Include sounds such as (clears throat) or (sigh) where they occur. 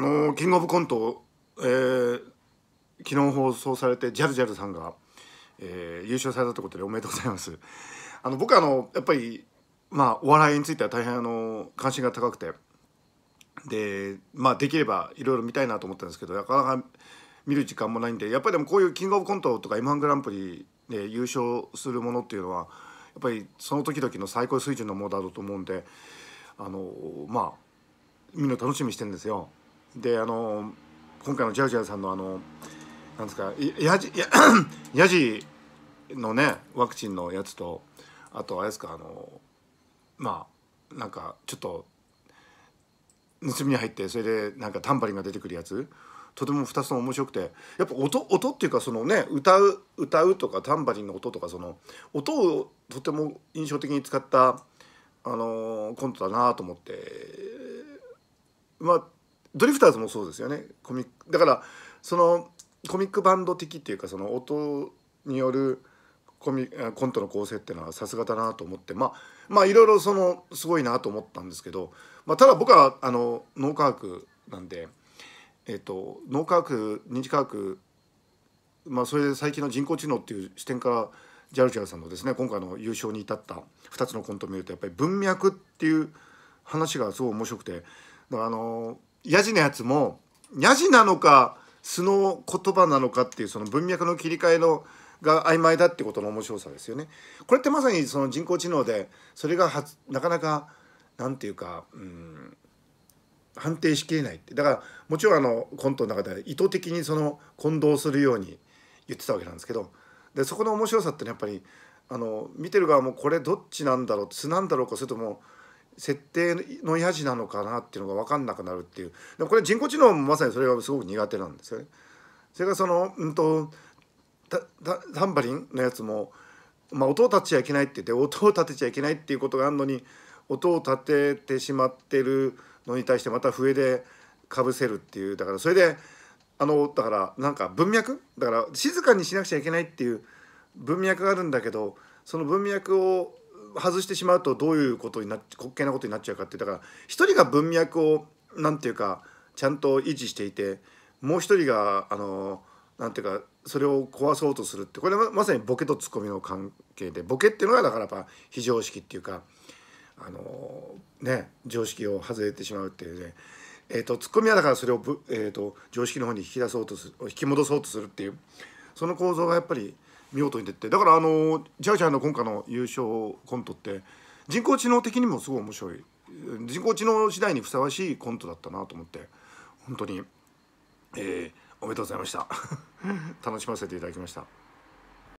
あのー、キングオブコント、えー、昨日放送されてジャルジャルさんが、えー、優勝されたということでおめでとうございます。あの僕あのやっぱりまあお笑いについては大変あの関心が高くてでまあできればいろいろ見たいなと思ったんですけどなかなか見る時間もないんでやっぱりでもこういうキングオブコントとか m 1グランプリで優勝するものっていうのはやっぱりその時々の最高水準のものだろうと思うんであのまあみんな楽しみにしてるんですよ。であの今回のジャージャーさんのあのなんですかやじや (clears throat) やじのねワクチンのやつとあとあれですかあのまあなんかちょっと盗みに入ってそれでなんかタンバリンが出てくるやつとても2つとも面白くてやっぱ音音っていうかそのね歌う歌うとかタンバリンの音とかその音をとても印象的に使った、あのコントだなと思ってまあドリフターズもそうですよねコミだからそのコミックバンド的っていうかその音によるコミコントの構成っていうのはさすがだなと思ってまあまあいろいろそのすごいなと思ったんですけど、まあ、ただ僕はあの脳科学なんで、えっと、脳科学認知科学、まあ、それで最近の人工知能っていう視点からジャルジャルさんのですね今回の優勝に至った2つのコントを見るとやっぱり文脈っていう話がすごい面白くてだからあのヤジのやつもヤジなのか素の言葉なのかっていうその文脈の切り替えのが曖昧だってことの面白さですよね。これってまさにその人工知能でそれがなかなか何て言うかうん判定しきれないってだからもちろんあのコントの中で意図的にその混同するように言ってたわけなんですけどでそこの面白さって、はやっぱりあの見てる側もこれどっちなんだろう素なんだろうかそれとも設定のやじなのかなっていうのが分かんなくなるっていうでもこれ人工知能もまさにそれがすごく苦手なんですよね。それからその、うんと、タンバリンのやつも、まあ、音を立てちゃいけないって言って音を立てちゃいけないっていうことがあるのに音を立ててしまってるのに対してまた笛でかぶせるっていうだからそれであのだからなんか文脈だから静かにしなくちゃいけないっていう文脈があるんだけどその文脈を外してしまうとどういうことになっ滑稽なことになっちゃうかってだから一人が文脈をなんていうかちゃんと維持していてもう一人があのなんていうかそれを壊そうとするってこれはまさにボケとツッコミの関係でボケっていうのがだからやっぱ非常識っていうかあのね常識を外れてしまうっていうね。えーと、ツッコミはだからそれをぶ、えーと、と常識の方に引き出そうとする引き戻そうとするっていうその構造がやっぱり見事に出てだからあのジャイジャイの今回の優勝コントって人工知能的にもすごい面白い人工知能次第にふさわしいコントだったなと思って本当に、えー、おめでとうございました (laughs) 楽しませていただきました。